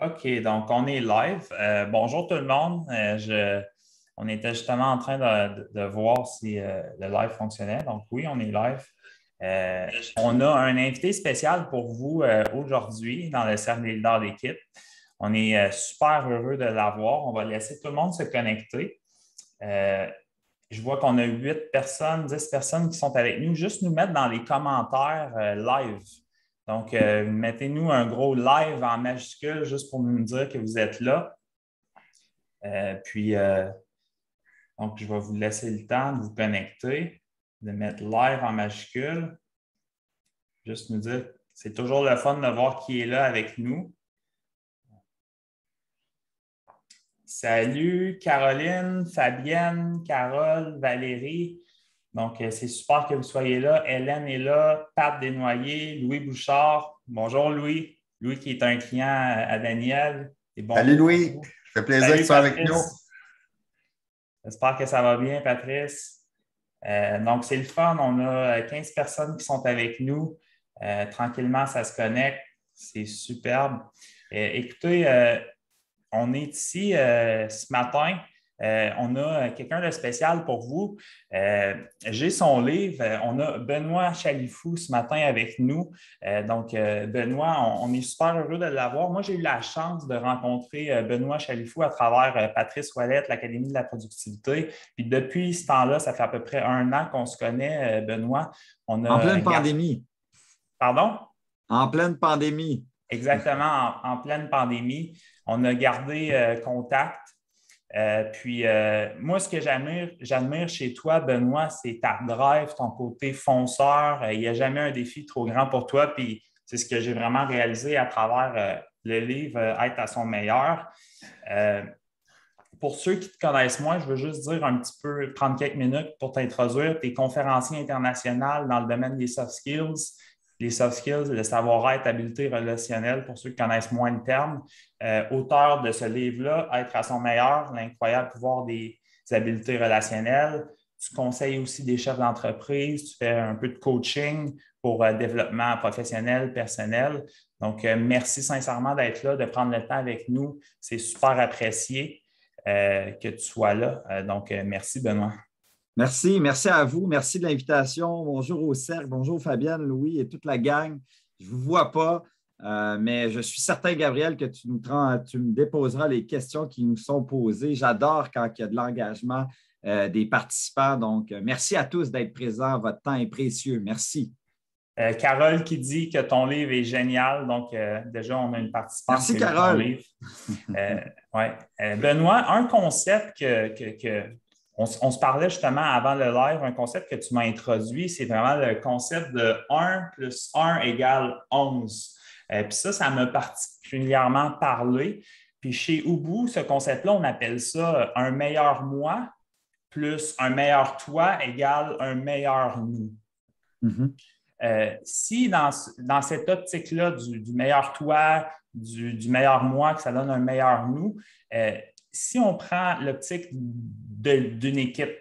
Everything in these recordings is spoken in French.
OK, donc on est live. Euh, bonjour tout le monde. Euh, on était justement en train de, voir si euh, le live fonctionnait. Donc oui, on est live. on a un invité spécial pour vous aujourd'hui dans le cercle des leaders d'équipe. On est super heureux de l'avoir. On va laisser tout le monde se connecter. je vois qu'on a huit personnes, dix personnes qui sont avec nous. Juste nous mettre dans les commentaires live donc, euh, mettez-nous un gros live en majuscule juste pour nous dire que vous êtes là. Euh, puis, euh, donc, je vais vous laisser le temps de vous connecter, de mettre live en majuscule. Juste nous dire, c'est toujours le fun de voir qui est là avec nous. Salut Caroline, Fabienne, Carole, Valérie. Donc, euh, c'est super que vous soyez là. Hélène est là, Pat Desnoyers, Louis Bouchard. Bonjour, Louis. Louis qui est un client à Daniel. Et Salut, Louis. Ça fait plaisir de que avec nous. J'espère que ça va bien, Patrice. Euh, donc, c'est le fun. On a 15 euh, personnes qui sont avec nous. tranquillement, ça se connecte. C'est superbe. écoutez, on est ici ce matin euh, on a euh, quelqu'un de spécial pour vous. Euh, j'ai son livre. On a Benoît Chalifou ce matin avec nous. donc, Benoît, on, est super heureux de l'avoir. Moi, j'ai eu la chance de rencontrer Benoît Chalifou à travers Patrice Ouellette, l'Académie de la productivité. Puis depuis ce temps-là, ça fait à peu près un an qu'on se connaît, Benoît. On en pleine pandémie. Pardon? En pleine pandémie. Exactement, en pleine pandémie. On a gardé contact. Euh, puis, euh, moi, ce que j'admire chez toi, Benoît, c'est ta drive, ton côté fonceur. Euh, il n'y a jamais un défi trop grand pour toi. Puis, c'est ce que j'ai vraiment réalisé à travers le livre Être à son meilleur. pour ceux qui te connaissent moins, je veux juste dire un petit peu, prendre quelques minutes pour t'introduire. Tu es conférencier international dans le domaine des soft skills les soft skills, le savoir-être, habiletés relationnelle, pour ceux qui connaissent moins de terme. Euh, auteur de ce livre-là, Être à son meilleur, l'incroyable pouvoir des, habiletés relationnelles. Tu conseilles aussi des chefs d'entreprise, tu fais un peu de coaching pour euh, développement professionnel, personnel. Donc, euh, merci sincèrement d'être là, de prendre le temps avec nous. C'est super apprécié que tu sois là. donc, merci, Benoît. Merci, merci à vous. Merci de l'invitation. Bonjour au cercle, bonjour Fabienne, Louis et toute la gang. Je ne vous vois pas, euh, mais je suis certain, Gabriel, que tu, nous trans, tu me déposeras les questions qui nous sont posées. J'adore quand il y a de l'engagement euh, des participants. Donc, euh, merci à tous d'être présents. Votre temps est précieux. Merci. Carole qui dit que ton livre est génial. Donc, déjà, on a une participation. Merci, Carole. ouais. Benoît, un concept que, on, se parlait justement avant le live, un concept que tu m'as introduit, c'est vraiment le concept de 1 plus 1 égale 11. Euh, puis ça, ça m'a particulièrement parlé. Puis chez Ubu, ce concept-là, on appelle ça un meilleur moi plus un meilleur toi égale un meilleur nous. Mm-hmm. Euh, si dans, cette optique-là du, meilleur toi, du, meilleur moi, que ça donne un meilleur nous, euh, si on prend l'optique d'une équipe.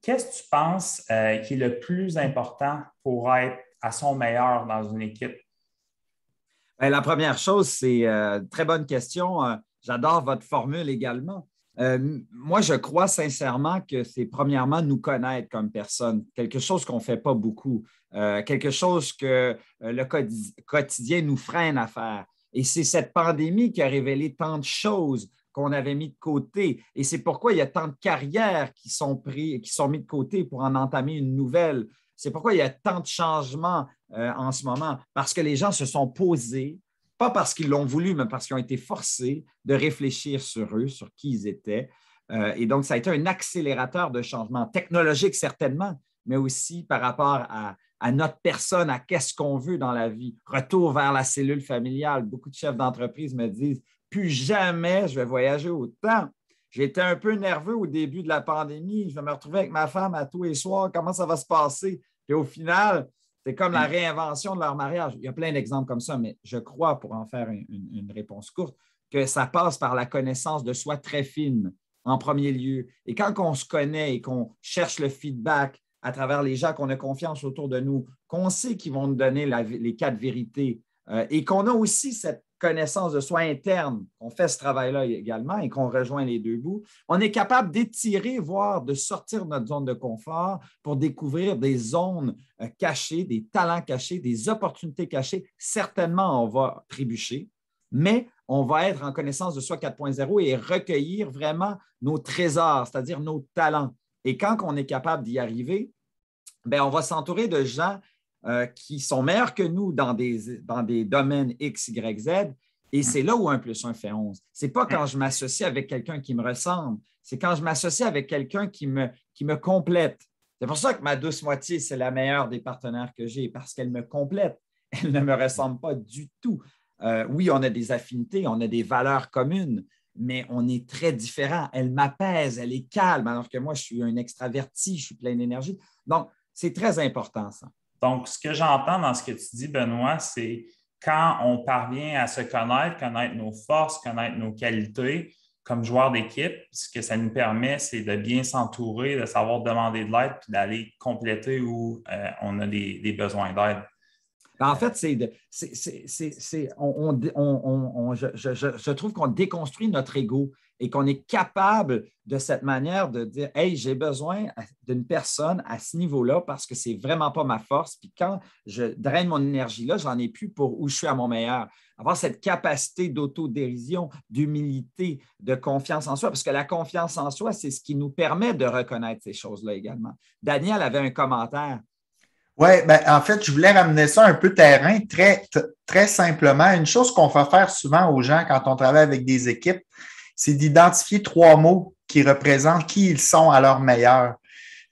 Qu'est-ce que tu penses euh, qui est le plus important pour être à son meilleur dans une équipe? Ben, la première chose, c'est une euh, très bonne question. Euh, j'adore votre formule également. moi, je crois sincèrement que c'est premièrement nous connaître comme personne, quelque chose qu'on ne fait pas beaucoup, quelque chose que le quotidien nous freine à faire. Et c'est cette pandémie qui a révélé tant de choses qu'on avait mis de côté. Et c'est pourquoi il y a tant de carrières qui sont prises, qui sont mis de côté pour en entamer une nouvelle. C'est pourquoi il y a tant de changements euh, en ce moment, parce que les gens se sont posés, pas parce qu'ils l'ont voulu, mais parce qu'ils ont été forcés de réfléchir sur eux, sur qui ils étaient. Euh, et donc, ça a été un accélérateur de changement technologique, certainement, mais aussi par rapport à, à notre personne, à qu'est-ce qu'on veut dans la vie. Retour vers la cellule familiale. Beaucoup de chefs d'entreprise me disent, plus jamais je vais voyager autant. J'étais un peu nerveux au début de la pandémie. Je vais me retrouver avec ma femme à tous les soirs. Comment ça va se passer? Et au final, c'est comme la mm. réinvention de leur mariage. Il y a plein d'exemples comme ça, mais je crois, pour en faire une, réponse courte, que ça passe par la connaissance de soi très fine en premier lieu. Et quand on se connaît et qu'on cherche le feedback à travers les gens qu'on a confiance autour de nous, qu'on sait qu'ils vont nous donner les quatre vérités euh, et qu'on a aussi cette connaissance de soi interne, qu'on fait ce travail-là également et qu'on rejoint les deux bouts, on est capable d'étirer, voire de sortir de notre zone de confort pour découvrir des zones euh, cachées, des talents cachés, des opportunités cachées. Certainement, on va trébucher, mais on va être en connaissance de soi 4.0 et recueillir vraiment nos trésors, c'est-à-dire nos talents. Et quand on est capable d'y arriver, ben, on va s'entourer de gens euh, qui sont meilleurs que nous dans des, domaines X, Y, Z. Et mm. c'est là où 1 plus 1 fait 11. Ce n'est pas mm. quand je m'associe avec quelqu'un qui me ressemble, c'est quand je m'associe avec quelqu'un qui me, complète. C'est pour ça que ma douce moitié, c'est la meilleure des partenaires que j'ai, parce qu'elle me complète. Elle ne me ressemble pas du tout. Euh, oui, on a des affinités, on a des valeurs communes, mais on est très différents. Elle m'apaise, elle est calme, alors que moi, je suis un extraverti, je suis plein d'énergie. Donc, c'est très important, ça. Donc, ce que j'entends dans ce que tu dis, Benoît, c'est quand on parvient à se connaître, connaître nos forces, connaître nos qualités comme joueur d'équipe, ce que ça nous permet, c'est de bien s'entourer, de savoir demander de l'aide, puis d'aller compléter où euh, on a des, besoins d'aide. Ben, en fait, c'est, on, on, je, je, trouve qu'on déconstruit notre ego et qu'on est capable de cette manière de dire Hey, j'ai besoin d'une personne à ce niveau-là parce que ce n'est vraiment pas ma force. Puis quand je draine mon énergie-là, j'en ai plus pour où je suis à mon meilleur. Avoir cette capacité d'autodérision, d'humilité, de confiance en soi, parce que la confiance en soi, c'est ce qui nous permet de reconnaître ces choses-là également. Daniel avait un commentaire. Oui, ben, en fait, je voulais ramener ça un peu terrain, très, très simplement. Une chose qu'on fait faire souvent aux gens quand on travaille avec des équipes, c'est d'identifier trois mots qui représentent qui ils sont à leur meilleur.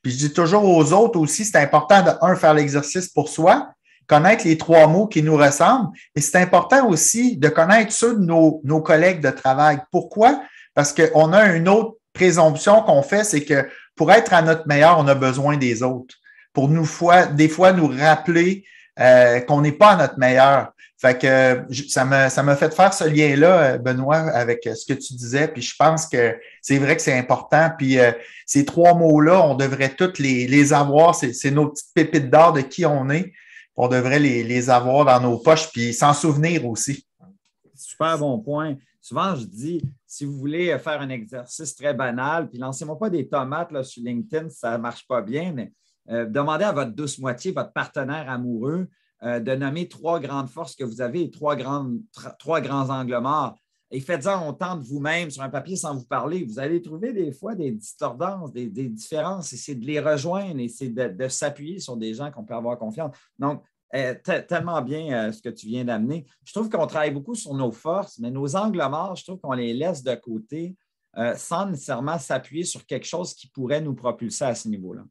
Puis je dis toujours aux autres aussi, c'est important de, un, faire l'exercice pour soi, connaître les trois mots qui nous ressemblent, et c'est important aussi de connaître ceux de nos, nos collègues de travail. Pourquoi? Parce qu'on a une autre présomption qu'on fait, c'est que pour être à notre meilleur, on a besoin des autres. Pour nous, fois, des fois, nous rappeler euh, qu'on n'est pas à notre meilleur. Fait que ça m'a, fait faire ce lien-là, Benoît, avec ce que tu disais. Puis je pense que c'est vrai que c'est important. Puis euh, ces trois mots-là, on devrait tous les, avoir. C'est, nos petites pépites d'or de qui on est. On devrait les, avoir dans nos poches, puis s'en souvenir aussi. Super bon point. Souvent, je dis, si vous voulez faire un exercice très banal, puis lancez-moi pas des tomates sur LinkedIn, ça ne marche pas bien, mais euh, demandez à votre douce moitié, votre partenaire amoureux, euh, de nommer trois grandes forces que vous avez et trois, grands angles morts. Et faites-en autant de vous-même sur un papier sans vous parler. Vous allez trouver des fois des distordances, des, différences, et c'est de les rejoindre et c'est de, s'appuyer sur des gens qu'on peut avoir confiance. Donc, euh, tellement bien euh, ce que tu viens d'amener. Je trouve qu'on travaille beaucoup sur nos forces, mais nos angles morts, je trouve qu'on les laisse de côté sans nécessairement s'appuyer sur quelque chose qui pourrait nous propulser à ce niveau-là.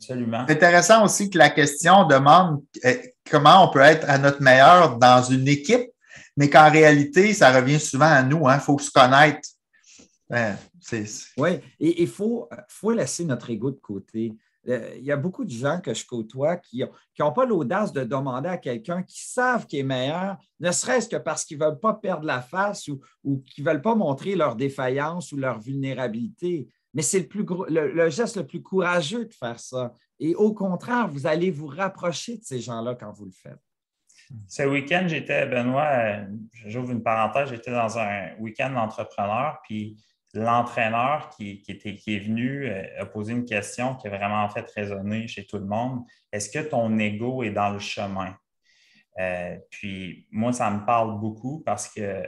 C'est intéressant aussi que la question demande euh, comment on peut être à notre meilleur dans une équipe, mais qu'en réalité, ça revient souvent à nous. Il hein. faut se connaître. Ben, oui, et il faut, laisser notre ego de côté. Euh, il y a beaucoup de gens que je côtoie qui n'ont pas l'audace de demander à quelqu'un qui savent qu'il est meilleur, ne serait-ce que parce qu'ils ne veulent pas perdre la face ou, ou qu'ils ne veulent pas montrer leur défaillance ou leur vulnérabilité mais c'est le, plus gros, le, geste le plus courageux de faire ça. Et au contraire, vous allez vous rapprocher de ces gens-là quand vous le faites. Ce week-end, j'étais, Benoît, euh, j'ouvre une parenthèse, j'étais dans un week-end d'entrepreneur, puis l'entraîneur qui, était, qui est venu euh, a posé une question qui a vraiment fait résonner chez tout le monde. Est-ce que ton ego est dans le chemin? Euh, puis moi, ça me parle beaucoup parce que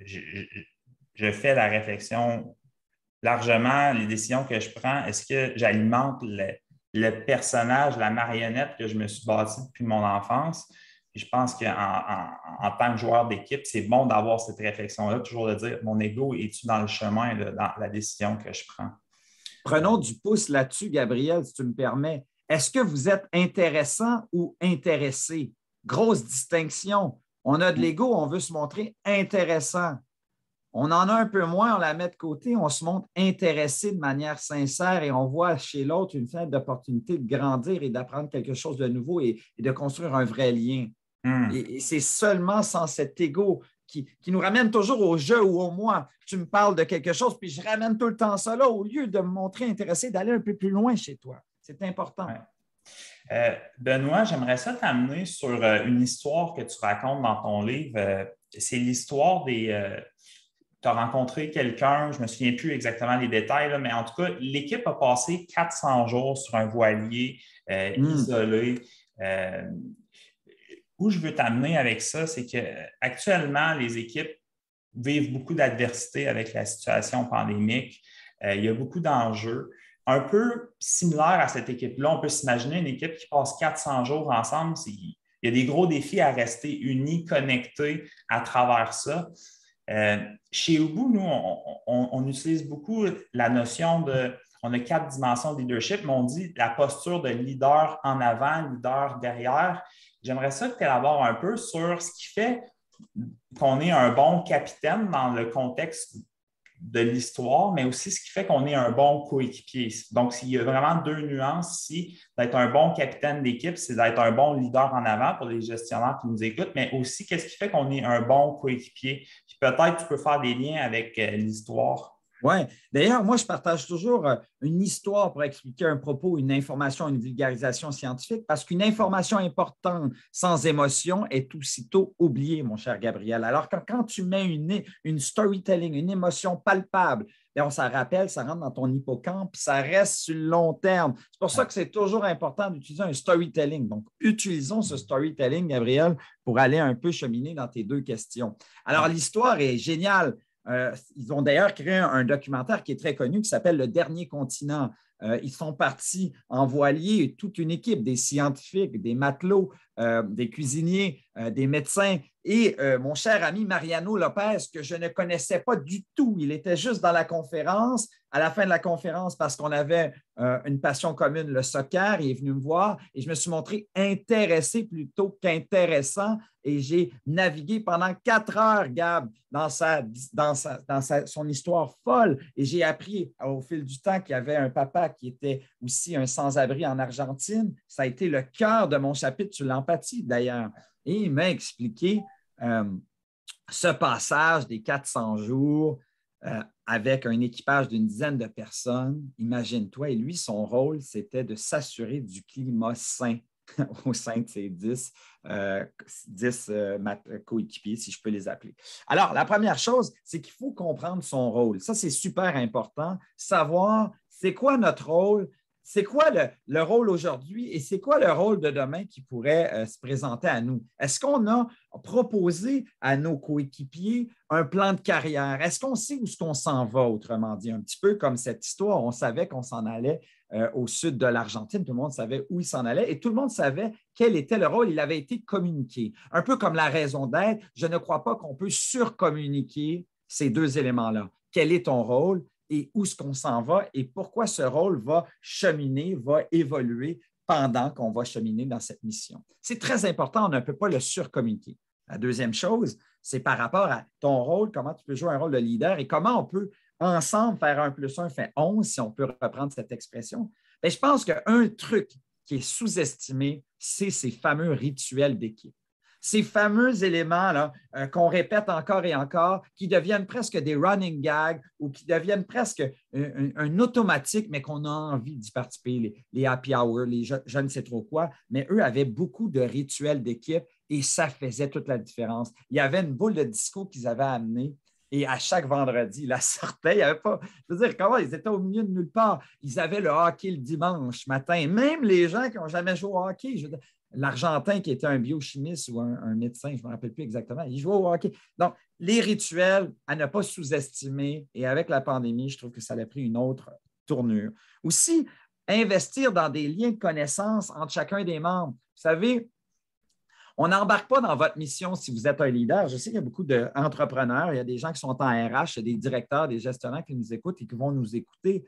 je, fais la réflexion largement les décisions que je prends, est-ce que j'alimente le, personnage, la marionnette que je me suis bâti depuis mon enfance? je pense qu'en en, tant que joueur d'équipe, c'est bon d'avoir cette réflexion-là, toujours de dire mon ego est-tu dans le chemin, dans la décision que je prends? Prenons du pouce là-dessus, Gabriel, si tu me permets. Est-ce que vous êtes intéressant ou intéressé? Grosse distinction. On a de mm. l'ego, on veut se montrer intéressant. On en a un peu moins, on la met de côté, on se montre intéressé de manière sincère et on voit chez l'autre une fenêtre d'opportunité de grandir et d'apprendre quelque chose de nouveau et, de construire un vrai lien. Hmm. Et, c'est seulement sans cet ego qui, nous ramène toujours au jeu ou au moi. Tu me parles de quelque chose, puis je ramène tout le temps cela au lieu de me montrer intéressé d'aller un peu plus loin chez toi. C'est important. Euh, Benoît, j'aimerais ça t'amener sur euh, une histoire que tu racontes dans ton livre. Euh, c'est l'histoire des, tu as rencontré quelqu'un, je ne me souviens plus exactement les détails, mais en tout cas, l'équipe a passé 400 jours sur un voilier euh, hmm. isolé. Euh, où je veux t'amener avec ça, c'est qu'actuellement, euh, les équipes vivent beaucoup d'adversité avec la situation pandémique. il y a beaucoup d'enjeux. Un peu similaire à cette équipe-là, on peut s'imaginer une équipe qui passe 400 jours ensemble. Il y a des gros défis à rester unis, connectés à travers ça. Euh, chez Ubu, nous, on, utilise beaucoup la notion de, on a quatre dimensions de leadership, mais on dit la posture de leader en avant, leader derrière. J'aimerais ça que tu élabores un peu sur ce qui fait qu'on est un bon capitaine dans le contexte de l'histoire, mais aussi ce qui fait qu'on est un bon coéquipier. Donc, il y a vraiment deux nuances ici. D'être un bon capitaine d'équipe, c'est d'être un bon leader en avant pour les gestionnaires qui nous écoutent, mais aussi qu'est-ce qui fait qu'on est un bon coéquipier, peut-être tu peux faire des liens avec euh, l'histoire oui. D'ailleurs, moi, je partage toujours euh, une histoire pour expliquer un propos, une information, une vulgarisation scientifique, parce qu'une information importante sans émotion est aussitôt oubliée, mon cher Gabriel. Alors quand tu mets une, une storytelling, une émotion palpable, Bien, on rappelle, ça rentre dans ton hippocampe, ça reste sur le long terme. C'est pour ça que c'est toujours important d'utiliser un storytelling. Donc, utilisons ce storytelling, Gabriel, pour aller un peu cheminer dans tes deux questions. Alors, l'histoire est géniale. Euh, ils ont d'ailleurs créé un, documentaire qui est très connu qui s'appelle Le dernier continent. Euh, ils sont partis en voilier, toute une équipe, des scientifiques, des matelots, euh, des cuisiniers, des médecins, et euh, mon cher ami Mariano Lopez, que je ne connaissais pas du tout. Il était juste dans la conférence. À la fin de la conférence, parce qu'on avait euh, une passion commune, le soccer, il est venu me voir et je me suis montré intéressé plutôt qu'intéressant. Et j'ai navigué pendant quatre heures, Gab, dans, sa, son histoire folle. Et j'ai appris au fil du temps qu'il y avait un papa qui était aussi un sans-abri en Argentine. Ça a été le cœur de mon chapitre sur l'empathie, d'ailleurs. Et il m'a expliqué euh, ce passage des 400 jours euh, avec un équipage d'une dizaine de personnes. Imagine-toi, et lui, son rôle, c'était de s'assurer du climat sain au sein de ses 10 euh, coéquipiers, si je peux les appeler. Alors, la première chose, c'est qu'il faut comprendre son rôle. Ça, c'est super important. Savoir c'est quoi notre rôle c'est quoi le, rôle aujourd'hui et c'est quoi le rôle de demain qui pourrait euh, se présenter à nous? Est-ce qu'on a proposé à nos coéquipiers un plan de carrière? Est-ce qu'on sait où est-ce qu'on s'en va, autrement dit? Un petit peu comme cette histoire, on savait qu'on s'en allait euh, au sud de l'Argentine, tout le monde savait où il s'en allait et tout le monde savait quel était le rôle, il avait été communiqué. Un peu comme la raison d'être, je ne crois pas qu'on peut surcommuniquer ces deux éléments-là. Quel est ton rôle? et où est-ce qu'on s'en va et pourquoi ce rôle va cheminer, va évoluer pendant qu'on va cheminer dans cette mission. C'est très important, on ne peut pas le surcommuniquer. La deuxième chose, c'est par rapport à ton rôle, comment tu peux jouer un rôle de leader et comment on peut ensemble faire un plus un fait 11, si on peut reprendre cette expression. Ben, je pense qu'un truc qui est sous-estimé, c'est ces fameux rituels d'équipe ces fameux éléments-là euh, qu'on répète encore et encore, qui deviennent presque des running gags ou qui deviennent presque un, automatique, mais qu'on a envie d'y participer, les, happy hours, les je, ne sais trop quoi, mais eux avaient beaucoup de rituels d'équipe et ça faisait toute la différence. Il y avait une boule de disco qu'ils avaient amenée et à chaque vendredi, la sortait. Il avait pas. Je veux dire, comment ils étaient au milieu de nulle part? Ils avaient le hockey le dimanche matin. Même les gens qui n'ont jamais joué au hockey, je l'Argentin qui était un biochimiste ou un, médecin, je ne me rappelle plus exactement, il jouait au hockey. Donc, les rituels à ne pas sous-estimer, et avec la pandémie, je trouve que ça a pris une autre tournure. Aussi, investir dans des liens de connaissance entre chacun des membres. Vous savez, on n'embarque pas dans votre mission si vous êtes un leader. Je sais qu'il y a beaucoup d'entrepreneurs, il y a des gens qui sont en RH, il y a des directeurs, des gestionnaires qui nous écoutent et qui vont nous écouter.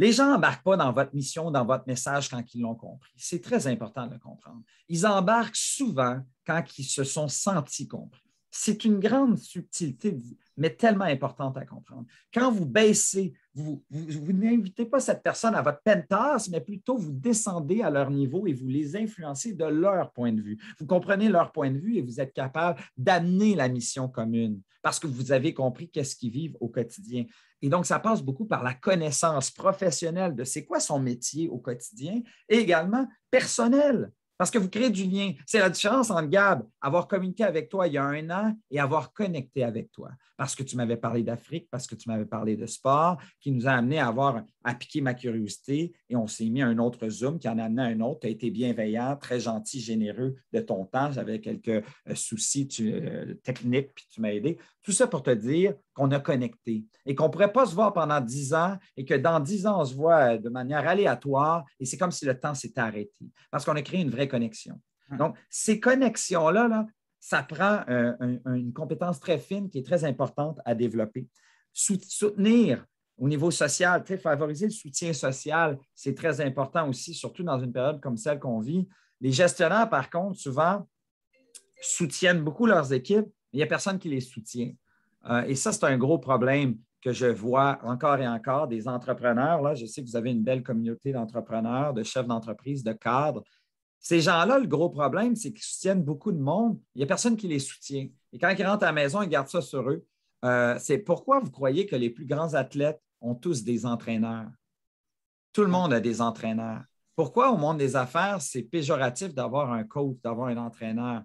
Les gens n'embarquent pas dans votre mission, dans votre message quand ils l'ont compris. C'est très important de le comprendre. Ils embarquent souvent quand ils se sont sentis compris. C'est une grande subtilité, mais tellement importante à comprendre. Quand vous baissez, vous, n'invitez pas cette personne à votre penthouse, mais plutôt vous descendez à leur niveau et vous les influencez de leur point de vue. Vous comprenez leur point de vue et vous êtes capable d'amener la mission commune parce que vous avez compris qu'est-ce qu'ils vivent au quotidien. Et donc, ça passe beaucoup par la connaissance professionnelle de c'est quoi son métier au quotidien et également personnelle. Parce que vous créez du lien. C'est la différence entre Gab, avoir communiqué avec toi il y a un an et avoir connecté avec toi. Parce que tu m'avais parlé d'Afrique, parce que tu m'avais parlé de sport, qui nous a amené à avoir à piquer ma curiosité et on s'est mis à un autre Zoom qui en a amené un autre. Tu as été bienveillant, très gentil, généreux de ton temps. J'avais quelques euh, soucis euh, techniques, puis tu m'as aidé. Tout ça pour te dire, qu'on a connecté et qu'on ne pourrait pas se voir pendant dix ans et que dans dix ans, on se voit euh, de manière aléatoire et c'est comme si le temps s'était arrêté parce qu'on a créé une vraie connexion. Hum. Donc, ces connexions-là, là, ça prend euh, une compétence très fine qui est très importante à développer. Soutenir au niveau social, favoriser le soutien social, c'est très important aussi, surtout dans une période comme celle qu'on vit. Les gestionnaires, par contre, souvent, soutiennent beaucoup leurs équipes, mais il n'y a personne qui les soutient. Euh, et ça, c'est un gros problème que je vois encore et encore des entrepreneurs. Là, je sais que vous avez une belle communauté d'entrepreneurs, de chefs d'entreprise, de cadres. Ces gens-là, le gros problème, c'est qu'ils soutiennent beaucoup de monde. Il n'y a personne qui les soutient. Et quand ils rentrent à la maison, ils gardent ça sur eux. Euh, c'est pourquoi vous croyez que les plus grands athlètes ont tous des entraîneurs. Tout le monde a des entraîneurs. Pourquoi au monde des affaires, c'est péjoratif d'avoir un coach, d'avoir un entraîneur?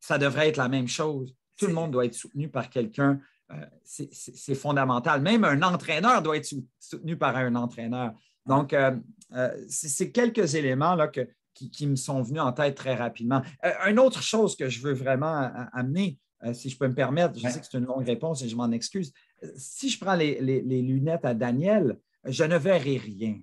Ça devrait être la même chose. Tout le monde doit être soutenu par quelqu'un euh, c'est fondamental. Même un entraîneur doit être soutenu par un entraîneur. Donc, euh, euh, c'est quelques éléments qui, me sont venus en tête très rapidement. une autre chose que je veux vraiment amener, si je peux me permettre, je sais que c'est une longue réponse et je m'en excuse. Si je prends les, les, lunettes à Daniel, je ne verrai rien.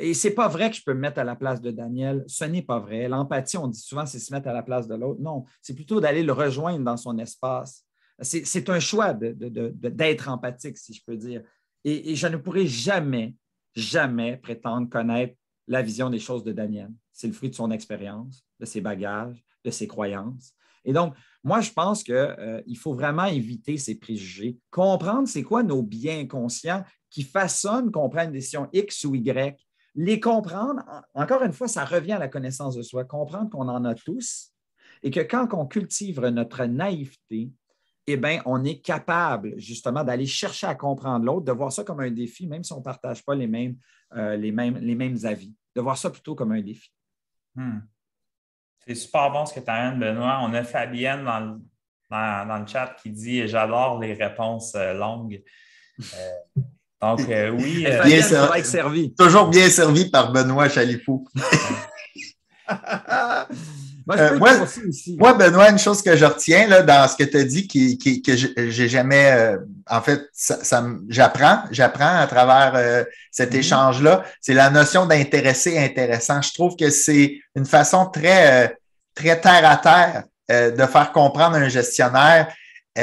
et ce n'est pas vrai que je peux me mettre à la place de Daniel. Ce n'est pas vrai. L'empathie, on dit souvent, c'est se mettre à la place de l'autre. Non, c'est plutôt d'aller le rejoindre dans son espace c'est un choix d'être empathique, si je peux dire. Et, je ne pourrai jamais, jamais prétendre connaître la vision des choses de Daniel. C'est le fruit de son expérience, de ses bagages, de ses croyances. Et donc, moi, je pense qu'il euh, faut vraiment éviter ces préjugés, comprendre c'est quoi nos biens conscients qui façonnent qu'on prenne une décision X ou Y, les comprendre. Encore une fois, ça revient à la connaissance de soi, comprendre qu'on en a tous et que quand on cultive notre naïveté, eh bien, on est capable justement d'aller chercher à comprendre l'autre, de voir ça comme un défi, même si on ne partage pas les mêmes, euh, les, mêmes, les mêmes avis, de voir ça plutôt comme un défi. Hmm. C'est super bon ce que tu as, Benoît. On a Fabienne dans le, chat qui dit J'adore les réponses longues. donc, oui. bien Toujours bien servi par Benoît Chalifou. Euh, moi, Benoît, une chose que je retiens là, dans ce que tu as dit, qui, que j'ai jamais. Euh, en fait, ça, j'apprends, j'apprends à travers euh, cet mm-hmm. échange-là, c'est la notion d'intéresser intéressant. Je trouve que c'est une façon très, très terre à terre de faire comprendre un gestionnaire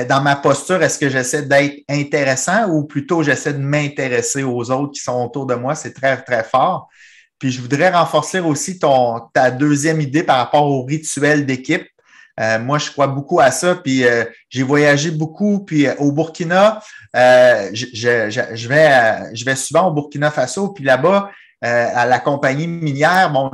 dans ma posture, est-ce que j'essaie d'être intéressant ou plutôt j'essaie de m'intéresser aux autres qui sont autour de moi? C'est très, très fort. Puis je voudrais renforcer aussi ton, ta deuxième idée par rapport au rituel d'équipe. Euh, moi, je crois beaucoup à ça. Puis euh, j'ai voyagé beaucoup. Puis euh, au Burkina, je, je, vais, je vais souvent au Burkina Faso. Puis là-bas, à la compagnie minière, bon,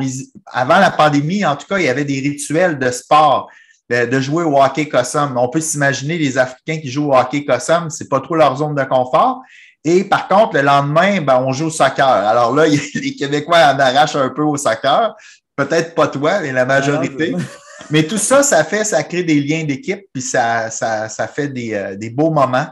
avant la pandémie, en tout cas, il y avait des rituels de sport de jouer au hockey Cossum. On peut s'imaginer les Africains qui jouent au hockey Ce c'est pas trop leur zone de confort, et par contre, le lendemain, ben, on joue au soccer. Alors là, les Québécois en arrachent un peu au soccer. Peut-être pas toi, mais la majorité. Ah, mais tout ça, ça fait, ça crée des liens d'équipe, puis ça, fait euh, des, beaux moments.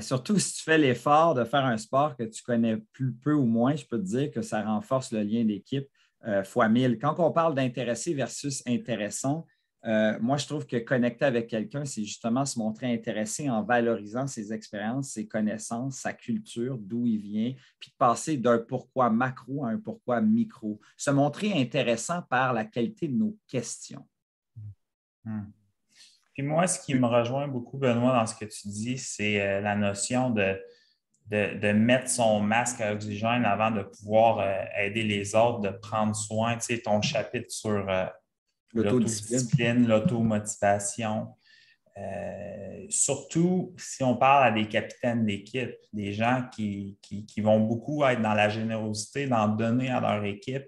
surtout si tu fais l'effort de faire un sport que tu connais plus, peu ou moins, je peux te dire que ça renforce le lien d'équipe euh, fois mille. Quand on parle d'intéressé versus intéressant, euh, moi, je trouve que connecter avec quelqu'un, c'est justement se montrer intéressé en valorisant ses expériences, ses connaissances, sa culture, d'où il vient, puis de passer d'un pourquoi macro à un pourquoi micro. Se montrer intéressant par la qualité de nos questions. Hmm. Puis moi, ce qui me rejoint beaucoup, Benoît, dans ce que tu dis, c'est euh, la notion de, de, de, mettre son masque à oxygène avant de pouvoir euh, aider les autres, de prendre soin, tu sais, ton chapitre sur L'autodiscipline, l'automotivation. Euh, surtout si on parle à des capitaines d'équipe, des gens qui, vont beaucoup être dans la générosité, d'en donner à leur équipe,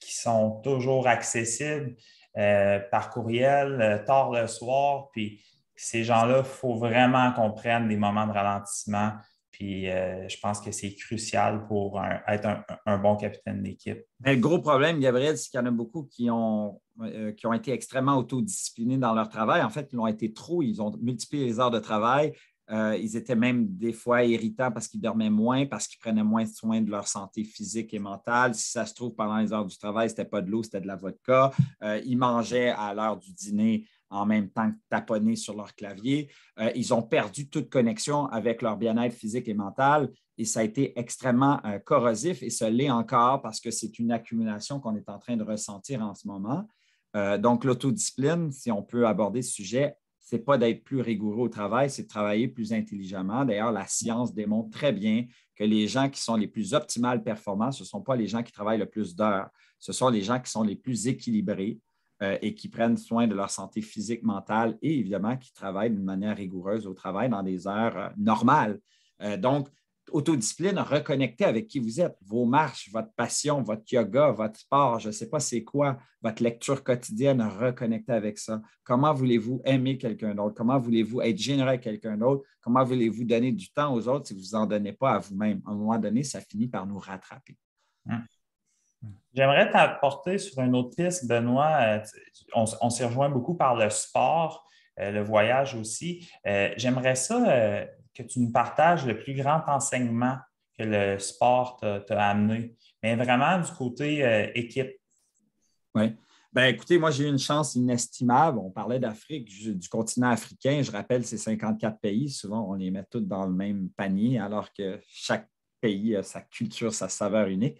qui sont toujours accessibles euh, par courriel, euh, tard le soir. Puis ces gens-là, il faut vraiment qu'on prenne des moments de ralentissement puis euh, je pense que c'est crucial pour être un, bon capitaine d'équipe. le gros problème, Gabriel, c'est qu'il y en a beaucoup qui ont, euh, qui ont été extrêmement autodisciplinés dans leur travail. En fait, ils l'ont été trop. Ils ont multiplié les heures de travail. Euh, ils étaient même des fois irritants parce qu'ils dormaient moins, parce qu'ils prenaient moins soin de leur santé physique et mentale. Si ça se trouve, pendant les heures du travail, ce n'était pas de l'eau, c'était de la vodka. ils mangeaient à l'heure du dîner en même temps que taponner sur leur clavier. Euh, ils ont perdu toute connexion avec leur bien-être physique et mental et ça a été extrêmement euh, corrosif et ce l'est encore parce que c'est une accumulation qu'on est en train de ressentir en ce moment. Euh, donc, l'autodiscipline, si on peut aborder ce sujet, ce n'est pas d'être plus rigoureux au travail, c'est de travailler plus intelligemment. D'ailleurs, la science démontre très bien que les gens qui sont les plus optimales performants, ce ne sont pas les gens qui travaillent le plus d'heures, ce sont les gens qui sont les plus équilibrés, euh, et qui prennent soin de leur santé physique, mentale et évidemment qui travaillent d'une manière rigoureuse au travail dans des heures euh, normales. Euh, donc, autodiscipline, reconnecter avec qui vous êtes, vos marches, votre passion, votre yoga, votre sport, je ne sais pas c'est quoi, votre lecture quotidienne, reconnecter avec ça. Comment voulez-vous aimer quelqu'un d'autre? Comment voulez-vous être généreux avec quelqu'un d'autre? Comment voulez-vous donner du temps aux autres si vous en donnez pas à vous-même? À un moment donné, ça finit par nous rattraper. Hein? J'aimerais t'apporter sur une autre piste, Benoît. Euh, on, s'y rejoint beaucoup par le sport, euh, le voyage aussi. Euh, j'aimerais ça que tu nous partages le plus grand enseignement que le sport t'a amené, mais vraiment du côté équipe. Oui. Ben, écoutez, moi, j'ai eu une chance inestimable. On parlait d'Afrique, du continent africain. Je rappelle, c'est 54 pays. Souvent, on les met tous dans le même panier, alors que chaque pays a sa culture, sa saveur unique.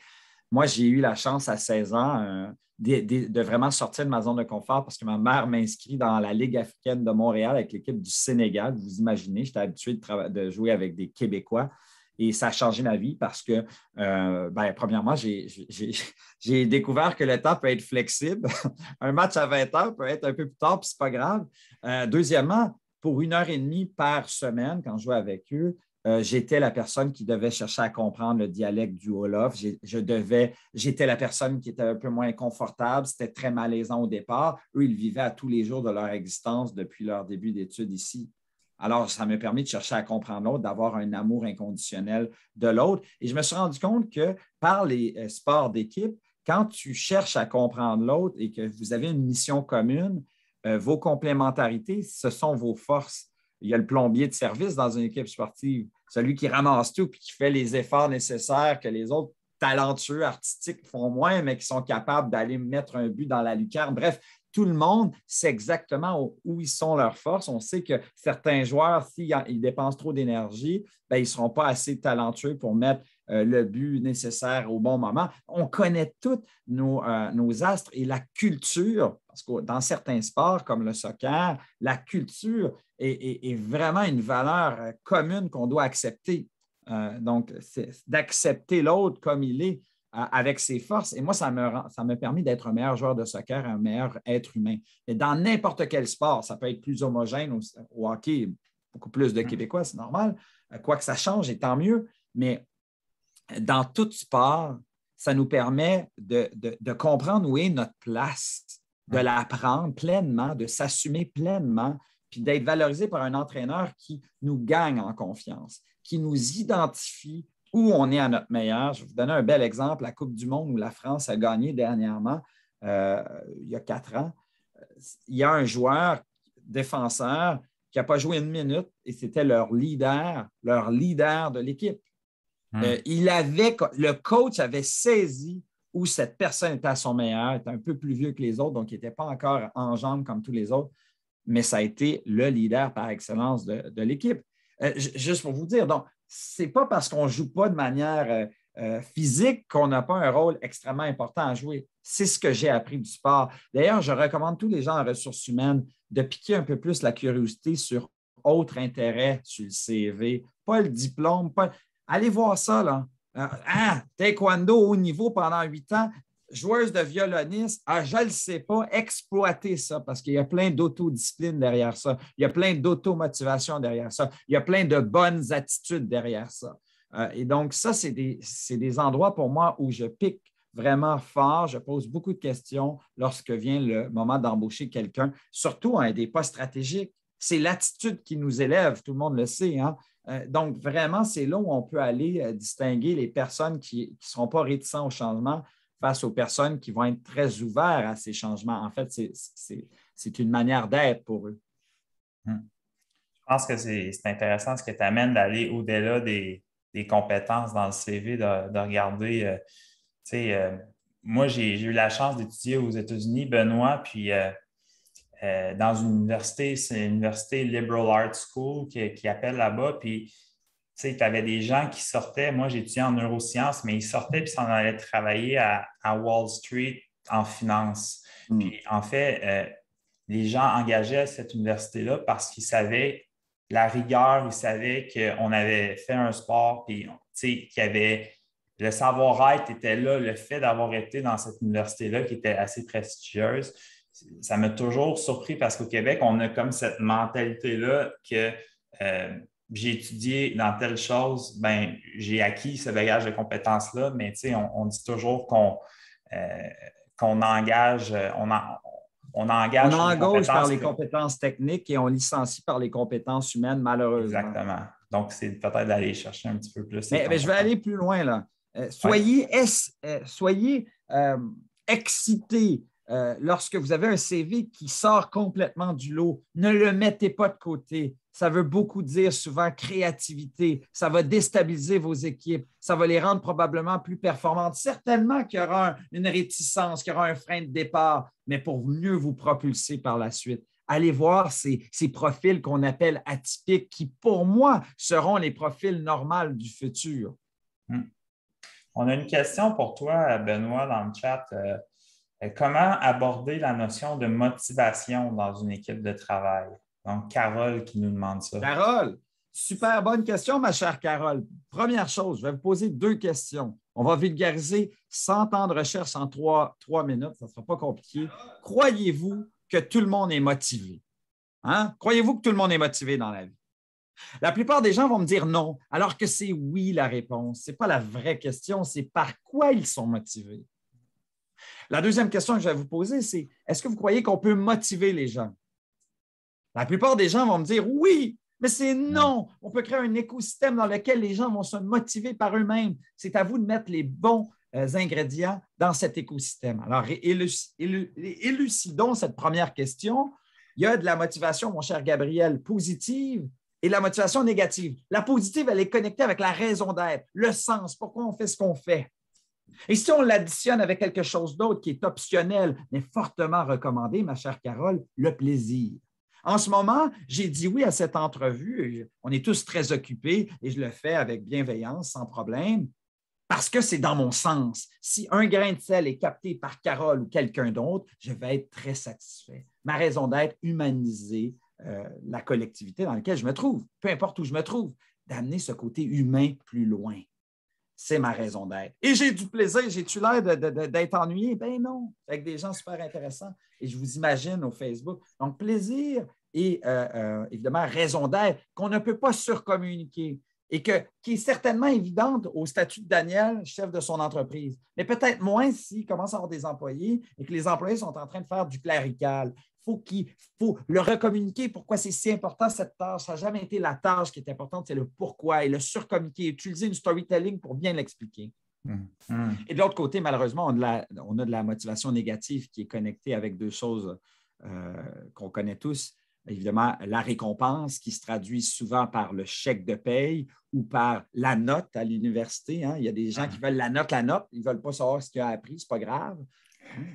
Moi, j'ai eu la chance à 16 ans euh, de, vraiment sortir de ma zone de confort parce que ma mère m'inscrit dans la Ligue africaine de Montréal avec l'équipe du Sénégal. Vous imaginez, j'étais habitué de, jouer avec des Québécois. Et ça a changé ma vie parce que, euh, ben, premièrement, j'ai découvert que le temps peut être flexible. un match à 20 heures peut être un peu plus tard, puis c'est pas grave. Euh, deuxièmement, pour une heure et demie par semaine, quand je joue avec eux, euh, j'étais la personne qui devait chercher à comprendre le dialecte du Wolof. Je devais, j'étais la personne qui était un peu moins confortable. C'était très malaisant au départ. Eux, ils vivaient à tous les jours de leur existence depuis leur début d'études ici. Alors, ça m'a permis de chercher à comprendre l'autre, d'avoir un amour inconditionnel de l'autre. Et je me suis rendu compte que par les euh, sports d'équipe, quand tu cherches à comprendre l'autre et que vous avez une mission commune, euh, vos complémentarités, ce sont vos forces. Il y a le plombier de service dans une équipe sportive, celui qui ramasse tout puis qui fait les efforts nécessaires que les autres talentueux artistiques font moins, mais qui sont capables d'aller mettre un but dans la lucarne. Bref, tout le monde sait exactement où ils sont leurs forces. On sait que certains joueurs, s'ils dépensent trop d'énergie, ben, ils ne seront pas assez talentueux pour mettre euh, le but nécessaire au bon moment. On connaît tous nos, euh, nos astres et la culture parce que dans certains sports, comme le soccer, la culture est, vraiment une valeur euh, commune qu'on doit accepter. Euh, donc, c'est d'accepter l'autre comme il est euh, avec ses forces. Et moi, ça me, ça permis d'être un meilleur joueur de soccer, un meilleur être humain. Et dans n'importe quel sport, ça peut être plus homogène au, hockey, beaucoup plus de mm. Québécois, c'est normal. quoi que ça change, et tant mieux. Mais dans tout sport, ça nous permet de comprendre où est notre place de l'apprendre pleinement, de s'assumer pleinement, puis d'être valorisé par un entraîneur qui nous gagne en confiance, qui nous identifie où on est à notre meilleur. Je vais vous donner un bel exemple, la Coupe du Monde où la France a gagné dernièrement, euh, il y a quatre ans. Il y a un joueur défenseur qui n'a pas joué une minute et c'était leur leader, leur leader de l'équipe. Hmm. Euh, il avait, le coach avait saisi où cette personne était à son meilleur, était un peu plus vieux que les autres, donc il n'était pas encore en jambes comme tous les autres, mais ça a été le leader par excellence de, l'équipe. Euh, juste pour vous dire, donc, ce n'est pas parce qu'on ne joue pas de manière euh, euh, physique qu'on n'a pas un rôle extrêmement important à jouer. C'est ce que j'ai appris du sport. D'ailleurs, je recommande tous les gens en ressources humaines de piquer un peu plus la curiosité sur autres intérêts sur le CV, pas le diplôme, pas... allez voir ça, là. Hein? ah, taekwondo haut niveau pendant huit ans, joueuse de violoniste, ah, je ne le sais pas, exploiter ça parce qu'il y a plein d'autodiscipline derrière ça, il y a plein d'automotivation derrière ça, il y a plein de bonnes attitudes derrière ça. Euh, et donc, ça, c'est des, endroits pour moi où je pique vraiment fort, je pose beaucoup de questions lorsque vient le moment d'embaucher quelqu'un, surtout à des postes stratégiques. C'est l'attitude qui nous élève, tout le monde le sait. Hein? Euh, donc, vraiment, c'est là où on peut aller euh, distinguer les personnes qui ne seront pas réticentes au changement face aux personnes qui vont être très ouvertes à ces changements. En fait, c'est une manière d'être pour eux. Hmm. Je pense que c'est intéressant ce que tu amènes d'aller au-delà des, compétences dans le CV, de, regarder, euh, tu sais, moi, j'ai eu la chance d'étudier aux États-Unis, Benoît, puis euh, dans une université, c'est l'université Liberal Arts School qui, qui appelle là-bas. Puis, tu sais, avait des gens qui sortaient. Moi, j'étudiais en neurosciences, mais ils sortaient puis s'en allaient travailler à, Wall Street en finance. Hmm. Puis, en fait, euh, les gens engageaient à cette université-là parce qu'ils savaient la rigueur, ils savaient qu'on avait fait un sport, puis, tu sais, qu'il y avait le savoir-être était là, le fait d'avoir été dans cette université-là qui était assez prestigieuse ça m'a toujours surpris parce qu'au Québec, on a comme cette mentalité-là que euh, j'ai étudié dans telle chose, ben, j'ai acquis ce bagage de compétences-là, mais on, dit toujours qu'on euh, engage, on, on engage. par les compétences techniques et on licencie par les compétences humaines, malheureusement. Exactement. Donc, c'est peut-être d'aller chercher un petit peu plus. Mais, je vais aller plus loin là. Euh, soyez, soyez excités, euh, lorsque vous avez un CV qui sort complètement du lot, ne le mettez pas de côté. Ça veut beaucoup dire souvent créativité. Ça va déstabiliser vos équipes. Ça va les rendre probablement plus performantes. Certainement qu'il y aura une réticence, qu'il y aura un frein de départ, mais pour mieux vous propulser par la suite. Allez voir ces, profils qu'on appelle atypiques, qui pour moi seront les profils normaux du futur. Hmm. On a une question pour toi, Benoît, dans le chat. Euh, euh, comment aborder la notion de motivation dans une équipe de travail? Donc, Carole qui nous demande ça. Carole, super bonne question, ma chère Carole. Première chose, je vais vous poser deux questions. On va vulgariser 100 ans de recherche en trois, minutes, ça ne sera pas compliqué. Croyez-vous que tout le monde est motivé? Hein? Croyez-vous que tout le monde est motivé dans la vie? La plupart des gens vont me dire non, alors que c'est oui la réponse. Ce n'est pas la vraie question, c'est par quoi ils sont motivés. La deuxième question que je vais vous poser, c'est est-ce que vous croyez qu'on peut motiver les gens? La plupart des gens vont me dire oui, mais c'est non. On peut créer un écosystème dans lequel les gens vont se motiver par eux-mêmes. C'est à vous de mettre les bons euh, ingrédients dans cet écosystème. Alors, élucidons cette première question. Il y a de la motivation, mon cher Gabriel, positive et de la motivation négative. La positive, elle est connectée avec la raison d'être, le sens, pourquoi on fait ce qu'on fait. Et si on l'additionne avec quelque chose d'autre qui est optionnel, mais fortement recommandé, ma chère Carole, le plaisir. En ce moment, j'ai dit oui à cette entrevue. On est tous très occupés et je le fais avec bienveillance, sans problème, parce que c'est dans mon sens. Si un grain de sel est capté par Carole ou quelqu'un d'autre, je vais être très satisfait. Ma raison d'être, humaniser euh, la collectivité dans laquelle je me trouve, peu importe où je me trouve, d'amener ce côté humain plus loin c'est ma raison d'être. Et j'ai du plaisir, j'ai-tu l'air d'être ennuyé? Ben non, avec des gens super intéressants. Et je vous imagine au Facebook. Donc, plaisir et euh, euh, évidemment raison d'être qu'on ne peut pas surcommuniquer et que, qui est certainement évidente au statut de Daniel, chef de son entreprise, mais peut-être moins s'il commence à avoir des employés et que les employés sont en train de faire du clérical faut qu'il faut le recommuniquer pourquoi c'est si important cette tâche. Ça n'a jamais été la tâche qui est importante, c'est le pourquoi et le surcommuniquer, utiliser une storytelling pour bien l'expliquer. Mm-hmm. Et de l'autre côté, malheureusement, on a, de la, on a, de la, motivation négative qui est connectée avec deux choses euh, qu'on connaît tous. Évidemment, la récompense qui se traduit souvent par le chèque de paye ou par la note à l'université. Hein. Il y a des gens ah. qui veulent la note, la note, ils ne veulent pas savoir ce qu'ils ont appris, ce n'est pas grave.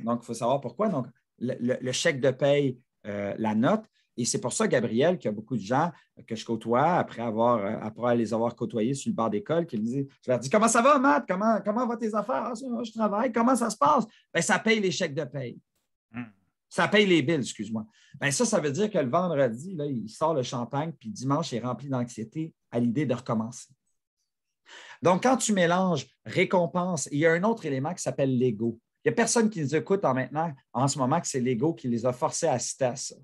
Donc, il faut savoir pourquoi. Donc, le, chèque de paye, euh, la note. Et c'est pour ça, Gabriel, qu'il y a beaucoup de gens que je côtoie après, avoir, euh, après les avoir côtoyés sur le bar d'école qui me disent Je leur dis Comment ça va, Matt Comment, comment vont tes affaires ah, Je travaille. Comment ça se passe ben, Ça paye les chèques de paye. Hmm. Ça paye les billes, excuse-moi. Ben, ça, ça veut dire que le vendredi, il sort le champagne, puis dimanche, il est rempli d'anxiété à l'idée de recommencer. Donc, quand tu mélanges récompense, il y a un autre élément qui s'appelle l'ego n'y a personne qui nous écoute en maintenant, en ce moment, que c'est l'ego qui les a forcés à citer ça.